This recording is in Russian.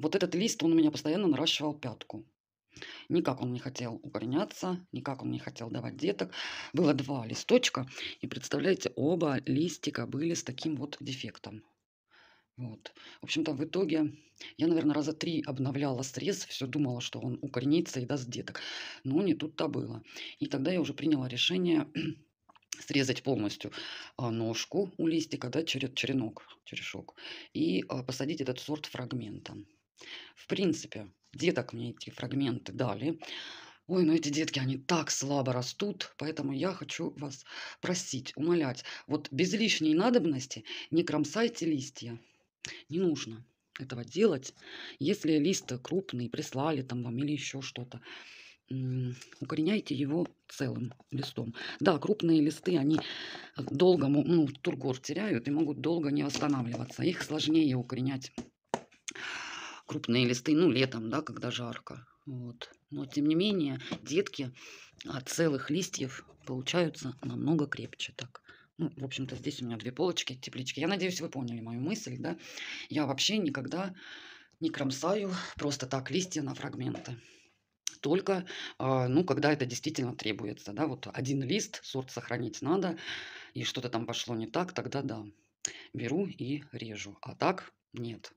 Вот этот лист, он у меня постоянно наращивал пятку. Никак он не хотел укореняться, никак он не хотел давать деток. Было два листочка, и представляете, оба листика были с таким вот дефектом. Вот. В общем-то, в итоге я, наверное, раза три обновляла срез, все думала, что он укоренится и даст деток. Но не тут-то было. И тогда я уже приняла решение срезать полностью а, ножку у листика, да, черенок, черешок, и а, посадить этот сорт фрагментом. В принципе, деток мне эти фрагменты дали. Ой, ну эти детки, они так слабо растут, поэтому я хочу вас просить, умолять. Вот без лишней надобности не кромсайте листья. Не нужно этого делать. Если лист крупный, прислали там вам или еще что-то, укореняйте его целым листом. Да, крупные листы, они долго, ну, тургор теряют и могут долго не восстанавливаться. Их сложнее укоренять крупные листы, ну, летом, да, когда жарко. Вот. Но, тем не менее, детки от целых листьев получаются намного крепче так. Ну, в общем-то, здесь у меня две полочки, теплички. Я надеюсь, вы поняли мою мысль, да? Я вообще никогда не кромсаю просто так листья на фрагменты. Только, а, ну, когда это действительно требуется, да, вот один лист, сорт сохранить надо, и что-то там пошло не так, тогда да, беру и режу. А так нет.